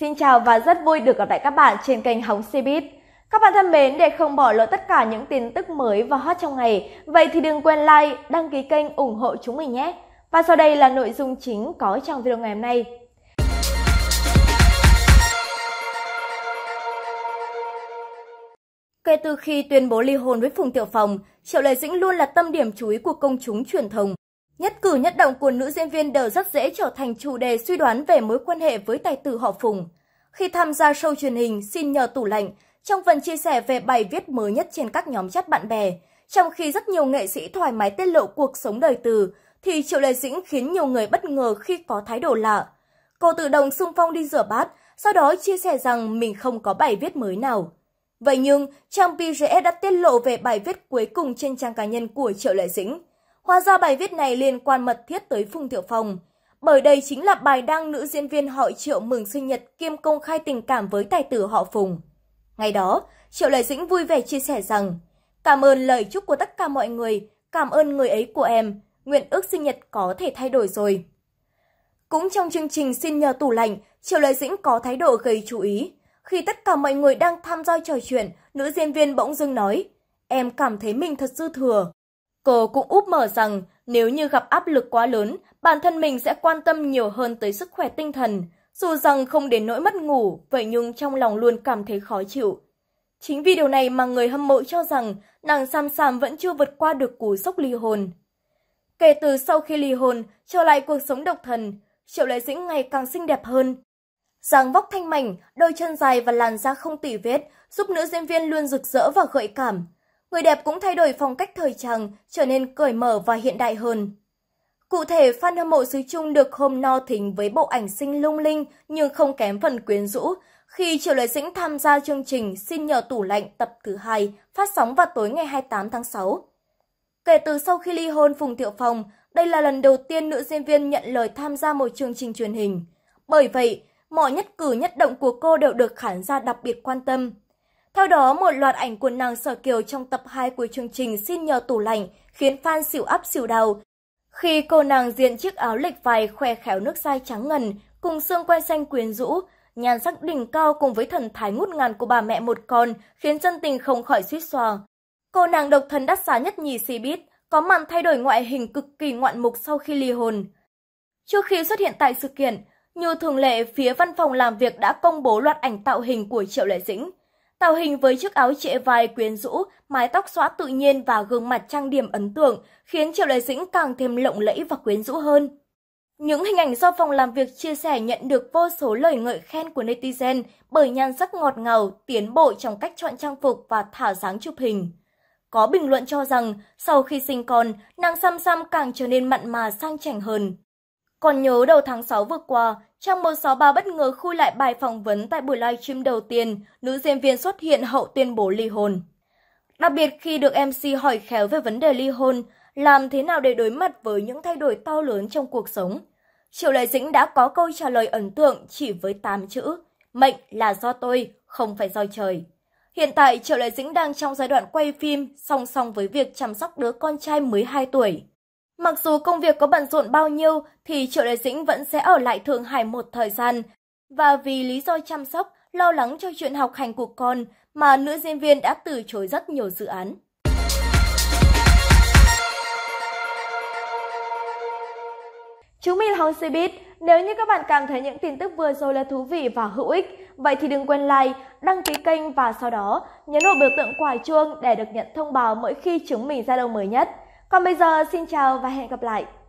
Xin chào và rất vui được gặp lại các bạn trên kênh Hóng Cbiz. Các bạn thân mến, để không bỏ lỡ tất cả những tin tức mới và hot trong ngày, vậy thì đừng quên like, đăng ký kênh ủng hộ chúng mình nhé. Và sau đây là nội dung chính có trong video ngày hôm nay. Kể từ khi tuyên bố ly hôn với Phùng Tiểu Phòng, Triệu Lệ Dĩnh luôn là tâm điểm chú ý của công chúng truyền thông Nhất cử nhất động của nữ diễn viên đều rất dễ trở thành chủ đề suy đoán về mối quan hệ với tài tử họ Phùng. Khi tham gia show truyền hình Xin nhờ tủ lạnh, trong phần chia sẻ về bài viết mới nhất trên các nhóm chat bạn bè, trong khi rất nhiều nghệ sĩ thoải mái tiết lộ cuộc sống đời tư, thì Triệu Lệ Dĩnh khiến nhiều người bất ngờ khi có thái độ lạ. Cô tự động xung phong đi rửa bát, sau đó chia sẻ rằng mình không có bài viết mới nào. Vậy nhưng, trang BGS đã tiết lộ về bài viết cuối cùng trên trang cá nhân của Triệu Lệ Dĩnh. Hóa ra bài viết này liên quan mật thiết tới Phùng Thiệu Phong, Bởi đây chính là bài đăng nữ diễn viên họ Triệu mừng sinh nhật kiêm công khai tình cảm với tài tử họ Phùng. Ngày đó, Triệu Lệ Dĩnh vui vẻ chia sẻ rằng Cảm ơn lời chúc của tất cả mọi người, cảm ơn người ấy của em, nguyện ước sinh nhật có thể thay đổi rồi. Cũng trong chương trình xin nhờ tủ lạnh, Triệu Lệ Dĩnh có thái độ gây chú ý. Khi tất cả mọi người đang tham gia trò chuyện, nữ diễn viên bỗng dưng nói Em cảm thấy mình thật dư thừa. Cô cũng úp mở rằng nếu như gặp áp lực quá lớn, bản thân mình sẽ quan tâm nhiều hơn tới sức khỏe tinh thần, dù rằng không đến nỗi mất ngủ, vậy nhưng trong lòng luôn cảm thấy khó chịu. Chính vì điều này mà người hâm mộ cho rằng nàng Sam Sam vẫn chưa vượt qua được cú sốc ly hôn. Kể từ sau khi ly hôn, trở lại cuộc sống độc thần, Triệu Lệ Dĩnh ngày càng xinh đẹp hơn. Dáng vóc thanh mảnh, đôi chân dài và làn da không tỉ vết giúp nữ diễn viên luôn rực rỡ và gợi cảm người đẹp cũng thay đổi phong cách thời trang, trở nên cởi mở và hiện đại hơn. Cụ thể, fan hâm mộ xứ Trung được hôm no thính với bộ ảnh xinh lung linh nhưng không kém phần quyến rũ khi Triệu Lệ Dĩnh tham gia chương trình Xin nhờ tủ lạnh tập thứ hai phát sóng vào tối ngày 28 tháng 6. Kể từ sau khi ly hôn Phùng Thiệu Phong, đây là lần đầu tiên nữ diễn viên nhận lời tham gia một chương trình truyền hình. Bởi vậy, mọi nhất cử nhất động của cô đều được khán giả đặc biệt quan tâm. Theo đó, một loạt ảnh của nàng sở kiều trong tập 2 của chương trình Xin nhờ tủ lạnh khiến fan xỉu áp xỉu đầu Khi cô nàng diện chiếc áo lệch vài khoe khéo nước da trắng ngần, cùng xương quai xanh quyến rũ, nhan sắc đỉnh cao cùng với thần thái ngút ngàn của bà mẹ một con khiến dân tình không khỏi suýt xòa. Cô nàng độc thân đắt giá nhất nhì bít có màn thay đổi ngoại hình cực kỳ ngoạn mục sau khi ly hôn. Trước khi xuất hiện tại sự kiện, như thường lệ, phía văn phòng làm việc đã công bố loạt ảnh tạo hình của Triệu Lệ Dĩnh. Tạo hình với chiếc áo trệ vai quyến rũ, mái tóc xõa tự nhiên và gương mặt trang điểm ấn tượng khiến Triệu Lệ Dĩnh càng thêm lộng lẫy và quyến rũ hơn. Những hình ảnh do phòng làm việc chia sẻ nhận được vô số lời ngợi khen của netizen bởi nhan sắc ngọt ngào, tiến bộ trong cách chọn trang phục và thả dáng chụp hình. Có bình luận cho rằng, sau khi sinh con, nàng Sam Sam càng trở nên mặn mà sang chảnh hơn. Còn nhớ đầu tháng 6 vừa qua, trong sáu ba bất ngờ khui lại bài phỏng vấn tại buổi livestream đầu tiên, nữ diễn viên xuất hiện hậu tuyên bố ly hôn. Đặc biệt khi được MC hỏi khéo về vấn đề ly hôn, làm thế nào để đối mặt với những thay đổi to lớn trong cuộc sống, Triệu Lệ Dĩnh đã có câu trả lời ấn tượng chỉ với 8 chữ, mệnh là do tôi, không phải do trời. Hiện tại Triệu Lệ Dĩnh đang trong giai đoạn quay phim song song với việc chăm sóc đứa con trai mới 12 tuổi. Mặc dù công việc có bận rộn bao nhiêu thì Triệu Đại Dĩnh vẫn sẽ ở lại Thượng Hải một thời gian. Và vì lý do chăm sóc, lo lắng cho chuyện học hành của con mà nữ diễn viên đã từ chối rất nhiều dự án. Chúng mình là Hồng Cbiz. Nếu như các bạn cảm thấy những tin tức vừa rồi là thú vị và hữu ích, vậy thì đừng quên like, đăng ký kênh và sau đó nhấn vào biểu tượng quả chuông để được nhận thông báo mỗi khi chúng mình ra đầu mới nhất. Còn bây giờ xin chào và hẹn gặp lại.